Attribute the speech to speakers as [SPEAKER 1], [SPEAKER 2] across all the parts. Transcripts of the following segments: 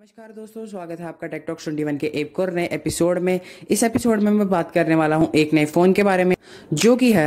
[SPEAKER 1] नमस्कार दोस्तों स्वागत है आपका टेकटॉक ट्वेंटी वन के एक और नए एपिसोड में इस एपिसोड में मैं बात करने वाला हूँ एक नए फ़ोन के बारे में जो कि है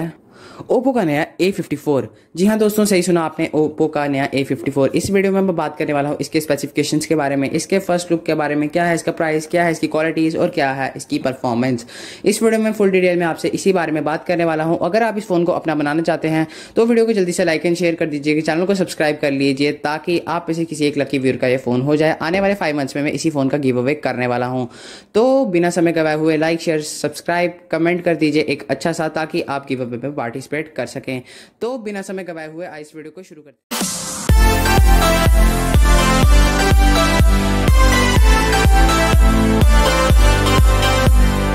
[SPEAKER 1] ओप्पो का नया ए फिफ्टी फोर जी हाँ दोस्तों सही सुना आपने ओप्पो का नया ए फिफ्टी फोर इस वीडियो में मैं बात करने वाला हूँ इसके स्पेसिफिकेशन के बारे में इसके फर्स्ट लुक के बारे में क्या है इसका प्राइस क्या है इसकी क्वालिटीज़ और क्या है इसकी परफॉर्मेंस इस वीडियो में फुल डिटेल में आपसे इसी बारे में बात करने वाला हूँ अगर आप इस फ़ोन को अपना बनाना चाहते हैं तो वीडियो को जल्दी से लाइक एंड शेयर कर दीजिएगा चैनल को सब्सक्राइब कर लीजिए ताकि आप इसे किसी एक लकी व्यूर का ये फ़ोन हो जाए आने वाले फाइव मंथ्स में मैं इसी फ़ोन का गिव अवे करने वाला हूँ तो बिना समय गवाए हुए लाइक शेयर सब्सक्राइब कमेंट कर दीजिए एक अच्छा सा ताकि आप गिव अवे में पार्टी पार्टिसिपेट कर सकें तो बिना समय गवाए हुए आज इस वीडियो को शुरू करते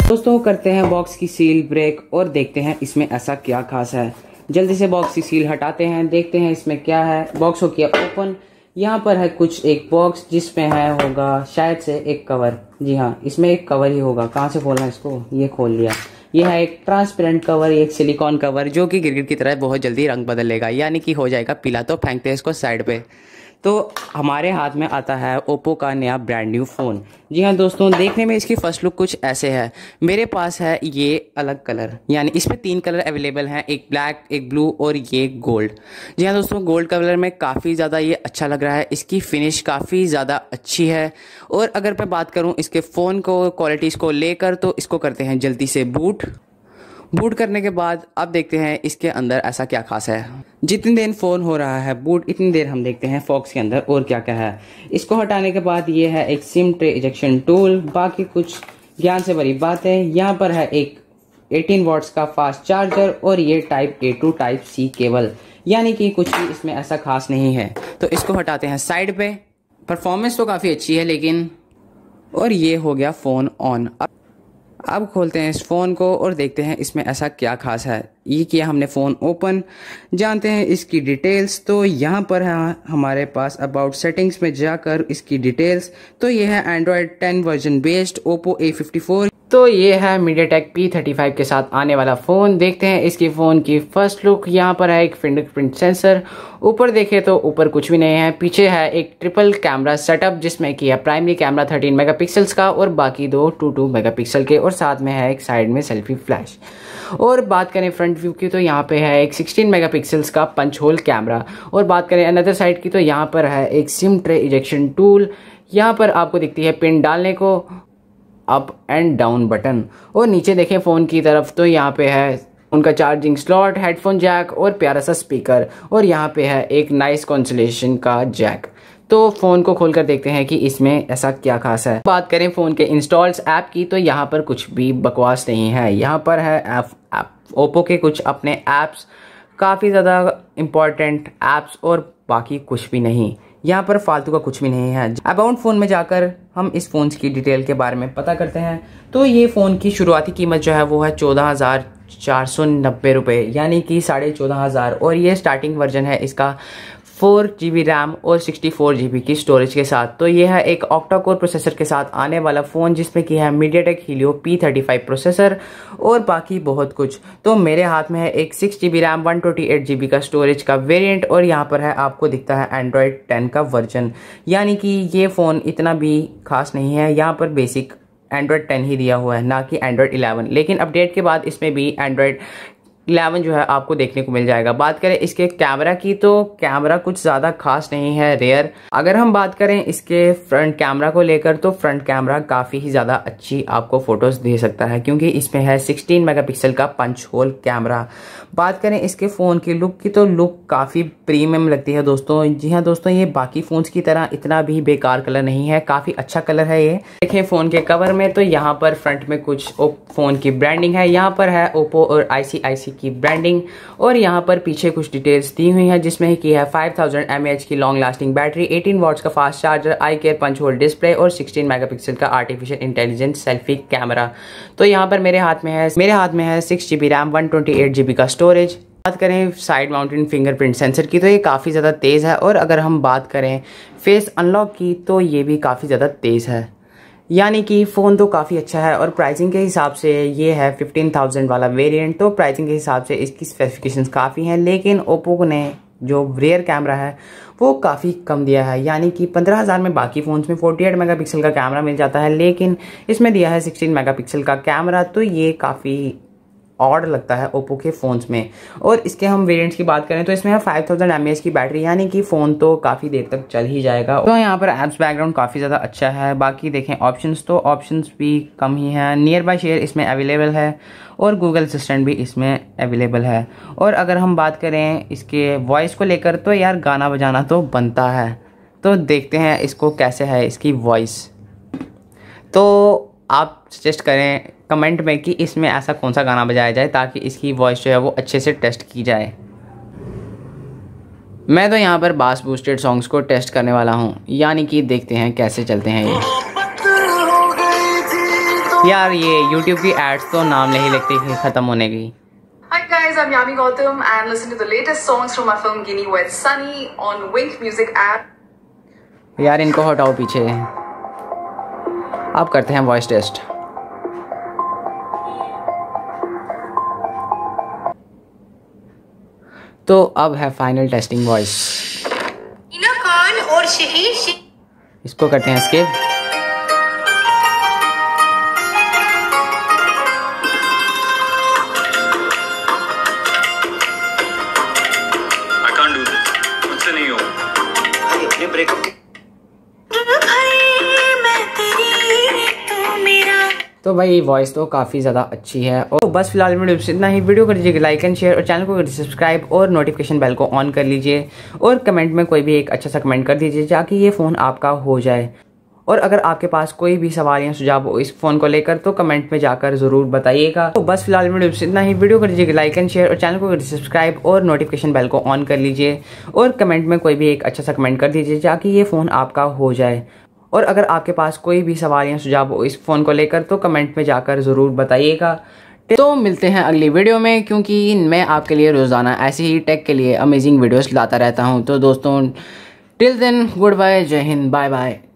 [SPEAKER 1] दोस्तों करते हैं बॉक्स की सील ब्रेक और देखते हैं इसमें ऐसा क्या खास है जल्दी से बॉक्स की सील हटाते हैं देखते हैं इसमें क्या है बॉक्स हो किया ओपन यहाँ पर है कुछ एक बॉक्स जिसमें है होगा शायद से एक कवर जी हाँ इसमें एक कवर ही होगा कहाँ से खोलना है इसको ये खोल लिया यह है एक ट्रांसपेरेंट कवर एक सिलिकॉन कवर जो कि क्रिकेट की तरह बहुत जल्दी रंग बदल लेगा यानी कि हो जाएगा पीला तो फेंकते हैं इसको साइड पे तो हमारे हाथ में आता है ओप्पो का नया ब्रांड न्यू फ़ोन जी हाँ दोस्तों देखने में इसकी फर्स्ट लुक कुछ ऐसे है मेरे पास है ये अलग कलर यानी इसमें तीन कलर अवेलेबल हैं एक ब्लैक एक ब्लू और ये गोल्ड जी हाँ दोस्तों गोल्ड कलर में काफ़ी ज़्यादा ये अच्छा लग रहा है इसकी फिनिश काफ़ी ज़्यादा अच्छी है और अगर मैं बात करूँ इसके फ़ोन को क्वालिटीज़ को लेकर तो इसको करते हैं जल्दी से बूट बूट करने के बाद अब देखते हैं इसके अंदर ऐसा क्या खास है जितनी देर फ़ोन हो रहा है बूट इतनी देर हम देखते हैं फॉक्स के अंदर और क्या क्या है इसको हटाने के बाद ये है एक सिम ट्रे इजेक्शन टूल बाकी कुछ ज्ञान से भरी बातें यहाँ पर है एक 18 वॉट्स का फास्ट चार्जर और ये type A to type C cable यानी कि कुछ भी इसमें ऐसा खास नहीं है तो इसको हटाते हैं साइड पे परफॉर्मेंस तो काफ़ी अच्छी है लेकिन और ये हो गया फ़ोन ऑन अब अब खोलते हैं इस फ़ोन को और देखते हैं इसमें ऐसा क्या खास है ये किया हमने फ़ोन ओपन जानते हैं इसकी डिटेल्स तो यहाँ पर है हमारे पास अबाउट सेटिंग्स में जाकर इसकी डिटेल्स तो ये है Android 10 version based Oppo A fifty four तो ये है MediaTek P thirty five के साथ आने वाला फ़ोन देखते हैं इसकी फ़ोन की फर्स्ट लुक यहाँ पर है एक फिंगरप्रिंट सेंसर ऊपर देखें तो ऊपर कुछ भी नहीं है पीछे है एक ट्रिपल कैमरा सेटअप जिसमें कि है प्राइमरी कैमरा 13 मेगापिक्सल्स का और बाकी दो टू टू मेगापिक्सल के और साथ में है एक साइड में सेल्फी फ्लैश और बात करें फ्रंट तो व्यू की तो यहाँ पर है एक सिक्सटीन मेगा का पंच होल कैमरा और बात करें अनदर साइड की तो यहाँ पर है एक सिम ट्रे इजेक्शन टूल यहाँ पर आपको दिखती है पिन डालने को अप एंड डाउन बटन और नीचे देखें फ़ोन की तरफ तो यहाँ पे है उनका चार्जिंग स्लॉट हेडफोन जैक और प्यारा सा स्पीकर और यहाँ पे है एक नाइस कॉन्सलेशन का जैक तो फ़ोन को खोलकर देखते हैं कि इसमें ऐसा क्या खास है बात करें फ़ोन के इंस्टॉल्स ऐप की तो यहाँ पर कुछ भी बकवास नहीं है यहाँ पर है ऐप ऐप ओप्पो के कुछ अपने ऐप्स काफ़ी ज़्यादा इम्पॉर्टेंट ऐप्स और बाकी कुछ भी नहीं यहाँ पर फालतू का कुछ भी नहीं है अबाउंट फ़ोन में जाकर हम इस फ़ोन की डिटेल के बारे में पता करते हैं तो ये फ़ोन की शुरुआती कीमत जो है वो है चौदह हज़ार चार सौ नब्बे रुपये यानी कि साढ़े चौदह हज़ार और ये स्टार्टिंग वर्जन है इसका फोर जी बी रैम और सिक्सटी फोर जी बी की स्टोरेज के साथ तो यह है एक ऑक्टा कोर प्रोसेसर के साथ आने वाला फ़ोन जिसमें कि है MediaTek Helio P thirty five processor और बाकी बहुत कुछ तो मेरे हाथ में है एक six G B RAM one twenty eight G B का स्टोरेज का वेरियंट और यहाँ पर है आपको दिखता है एंड्रॉयड टेन का वर्जन यानी कि ये फ़ोन इतना भी खास नहीं है यहाँ पर बेसिक एंड्रॉयड टेन ही दिया हुआ है ना कि एंड्रॉयड इलेवन लेकिन अपडेट के बाद इसमें भी एंड्रॉयड इलेवन जो है आपको देखने को मिल जाएगा बात करें इसके कैमरा की तो कैमरा कुछ ज़्यादा खास नहीं है रेयर अगर हम बात करें इसके फ्रंट कैमरा को लेकर तो फ्रंट कैमरा काफ़ी ही ज़्यादा अच्छी आपको फ़ोटोज़ दे सकता है क्योंकि इसमें है 16 मेगापिक्सल का पंच होल कैमरा बात करें इसके फ़ोन की लुक की तो लुक काफ़ी प्रीमियम लगती है दोस्तों जी हाँ दोस्तों ये बाकी फ़ोन्स की तरह इतना भी बेकार कलर नहीं है काफ़ी अच्छा कलर है ये देखें फ़ोन के कवर में तो यहाँ पर फ्रंट में कुछ फ़ोन की ब्रांडिंग है यहाँ पर है ओप्पो और आई की ब्रांडिंग और यहाँ पर पीछे कुछ डिटेल्स दी हुई हैं जिसमें की है 5000 थाउजेंड की लॉन्ग लास्टिंग बैटरी 18 वॉट्स का fast charger eye care punch hole display और 16 मेगापिक्सल का आर्टिफिशियल इंटेलिजेंट सेल्फी कैमरा तो यहाँ पर मेरे हाथ में है मेरे हाथ में है six G B RAM one twenty eight G B का स्टोरेज बात करें साइड माउंटेन फिंगरप्रिंट सेंसर की तो ये काफ़ी ज़्यादा तेज़ है और अगर हम बात करें फेस अनलॉक की तो ये भी काफ़ी ज़्यादा तेज़ है यानी कि फ़ोन तो काफ़ी अच्छा है और प्राइसिंग के हिसाब से ये है 15,000 वाला वेरिएंट तो प्राइसिंग के हिसाब से इसकी स्पेसिफिकेशंस काफ़ी हैं लेकिन ओप्पो ने जो रेयर कैमरा है वो काफ़ी कम दिया है यानी कि पंद्रह हज़ार में बाकी फ़ोन्स में 48 मेगापिक्सल का कैमरा मिल जाता है लेकिन इसमें दिया है 16 मेगापिक्सल का कैमरा तो ये काफ़ी ऑड लगता है ओप्पो के फ़ोन्स में और इसके हम वेरिएंट्स की बात करें तो इसमें है फाइव थाउजेंड की बैटरी यानी कि फ़ोन तो काफ़ी देर तक चल ही जाएगा तो यहाँ पर एप्स बैकग्राउंड काफ़ी ज़्यादा अच्छा है बाकी देखें ऑप्शन तो ऑप्शन भी कम ही हैं नियर बाई शेयर इसमें अवेलेबल है और गूगल असिस्टेंट भी इसमें अवेलेबल है और अगर हम बात करें इसके वॉइस को लेकर तो यार गाना बजाना तो बनता है तो देखते हैं इसको कैसे है इसकी वॉइस तो आप सजेस्ट करें कमेंट में कि इसमें ऐसा कौन सा गाना बजाया जाए ताकि इसकी वॉइस जो है वो अच्छे से टेस्ट की जाए मैं तो यहाँ पर बास बूस्टेड सॉन्ग्स को टेस्ट करने वाला हूँ यानी कि देखते हैं कैसे चलते हैं ये यार ये YouTube की एड्स तो नाम नहीं लगती ख़त्म होने की Hi guys, I'm Yami Gautam and listen to the latest songs from film Guinea with Sunny on Wink Music app. यार इनको हटाओ पीछे अब करते हैं वॉइस टेस्ट तो अब है फाइनल टेस्टिंग वॉइस इसको करते हैं स्किप भाई वॉइस तो काफ़ी ज़्यादा अच्छी है और तो बस फिलहाल मेरे से इतना ही वीडियो कर दीजिए लाइक एंड शेयर और चैनल को सब्सक्राइब और नोटिफिकेशन बेल को ऑन कर लीजिए और कमेंट में कोई भी एक अच्छा सा कमेंट कर दीजिए ताकि ये फ़ोन आपका हो जाए और अगर आपके पास कोई भी सवाल या सुझाव हो इस फ़ोन को लेकर तो कमेंट में जाकर ज़रूर बताइएगा तो बस फिलहाल मेरे से इतना ही वीडियो कर दीजिए लाइक एंड शेयर और चैनल को सब्सक्राइब और नोटिफिकेशन बेल को ऑन कर लीजिए और कमेंट में कोई भी एक अच्छा सा कमेंट कर दीजिए ताकि ये फ़ोन आपका हो जाए और अगर आपके पास कोई भी सवाल या सुझाव हो इस फ़ोन को लेकर तो कमेंट में जाकर ज़रूर बताइएगा तो मिलते हैं अगली वीडियो में क्योंकि मैं आपके लिए रोज़ाना ऐसे ही टेक के लिए अमेजिंग वीडियोस लाता रहता हूं तो दोस्तों टिल देन गुड बाय जय हिंद बाय बाय